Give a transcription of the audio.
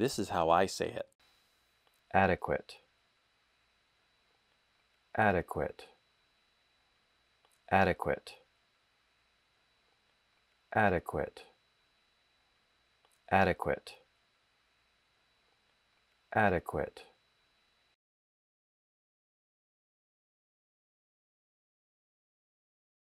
This is how I say it adequate, adequate, adequate, adequate, adequate, adequate.